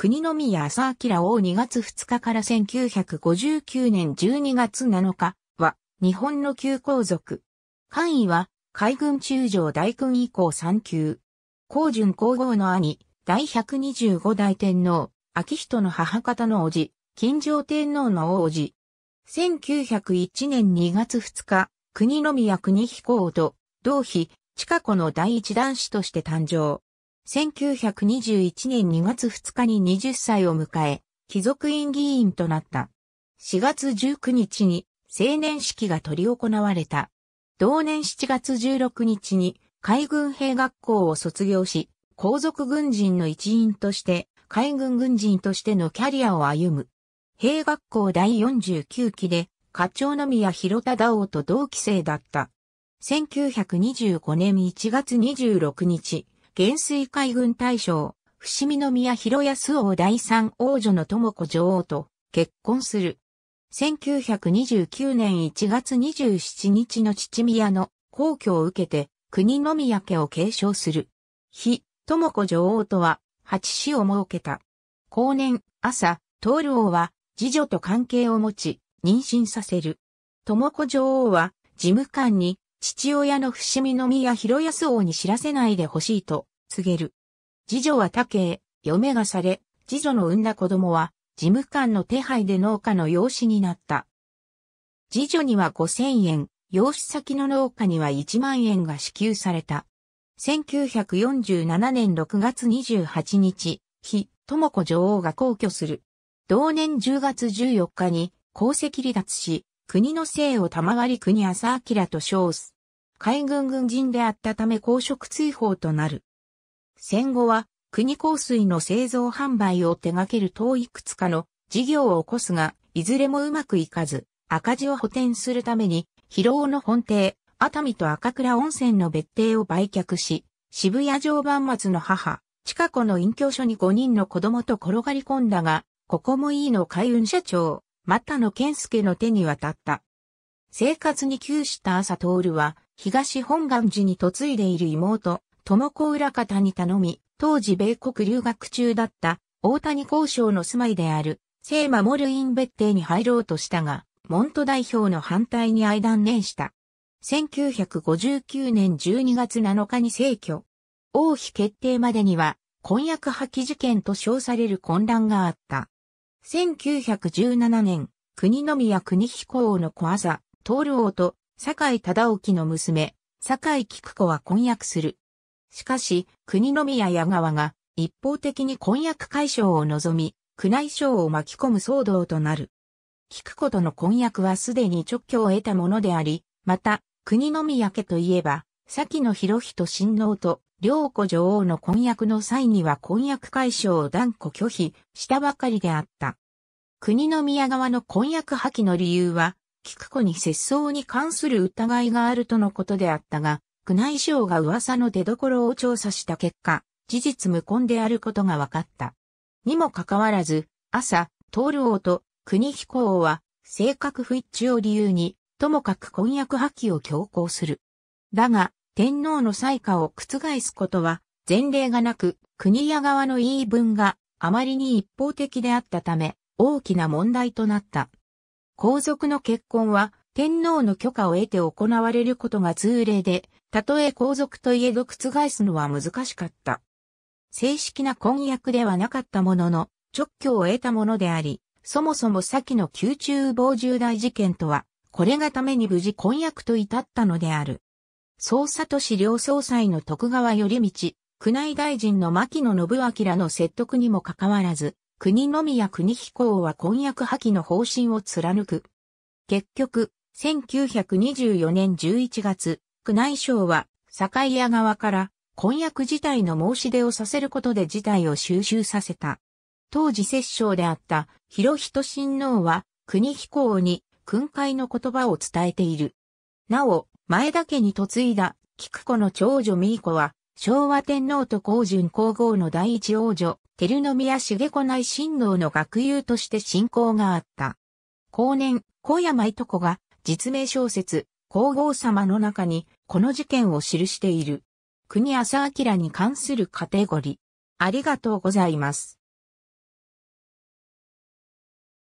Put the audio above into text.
国宮朝明を2月2日から1959年12月7日は日本の旧皇族。官位は海軍中将大君以降3級。皇順皇后の兄、第125代天皇、昭仁の母方の叔父、金城天皇の王子。1901年2月2日、国宮国彦王と、同妃、近子の第一男子として誕生。1921年2月2日に20歳を迎え、貴族院議員となった。4月19日に青年式が執り行われた。同年7月16日に海軍兵学校を卒業し、皇族軍人の一員として、海軍軍人としてのキャリアを歩む。兵学校第49期で、課長の宮広忠夫と同期生だった。1925年1月26日、元帥海軍大将、伏見宮広安王第三王女の智子女王と結婚する。1929年1月27日の父宮の皇居を受けて国の宮家を継承する。日、智子女王とは八子を設けた。後年、朝、トール王は次女と関係を持ち、妊娠させる。智子女王は事務官に父親の伏見の宮広安王に知らせないでほしいと告げる。次女は家へ、嫁がされ、次女の産んだ子供は、事務官の手配で農家の養子になった。次女には5000円、養子先の農家には1万円が支給された。1947年6月28日、日、智子女王が皇居する。同年10月14日に、皇籍離脱し、国の姓を賜り国浅明と称す。海軍軍人であったため公職追放となる。戦後は国香水の製造販売を手掛ける等いくつかの事業を起こすが、いずれもうまくいかず、赤字を補填するために、広尾の本邸、熱海と赤倉温泉の別邸を売却し、渋谷城磐松の母、近子の隠居所に5人の子供と転がり込んだが、ここもいいの海運社長、又野健介の手に渡った。生活に窮した朝徹は、東本願寺に嫁いでいる妹、智子裏方に頼み、当時米国留学中だった大谷交渉の住まいである聖守院別邸に入ろうとしたが、モント代表の反対に相断念した。1959年12月7日に逝去。王妃決定までには、婚約破棄事件と称される混乱があった。1917年、国宮国彦王の小朝、徹王と、坂井忠興の娘、坂井菊子は婚約する。しかし、国宮矢川が一方的に婚約解消を望み、宮内省を巻き込む騒動となる。菊子との婚約はすでに直挙を得たものであり、また、国宮家といえば、先の広人親王と両子女王の婚約の際には婚約解消を断固拒否したばかりであった。国の宮側の婚約破棄の理由は、菊子に節操に関する疑いがあるとのことであったが、宮内省が噂の出所を調査した結果、事実無根であることが分かった。にもかかわらず、朝、る王と国彦王は、性格不一致を理由に、ともかく婚約破棄を強行する。だが、天皇の裁下を覆すことは前例がなく、国や側の言い分があまりに一方的であったため、大きな問題となった。皇族の結婚は天皇の許可を得て行われることが通例で、たとえ皇族といえど覆すのは難しかった。正式な婚約ではなかったものの、直居を得たものであり、そもそも先の宮中防重大事件とは、これがために無事婚約と至ったのである。捜査都市両総裁の徳川頼道、宮内大臣の牧野信明の説得にもかかわらず、国宮国彦行は婚約破棄の方針を貫く。結局、1924年11月、宮内省は、堺屋側から、婚約自体の申し出をさせることで事態を収集させた。当時摂政であった広人親王は、国彦行に、訓戒の言葉を伝えている。なお、前田家に嫁いだ、菊子の長女美子は、昭和天皇と皇順皇后の第一王女、照宮重子内親王の学友として信仰があった。後年、小山いとこが、実名小説、皇后様の中に、この事件を記している。国浅明に関するカテゴリー。ありがとうございます。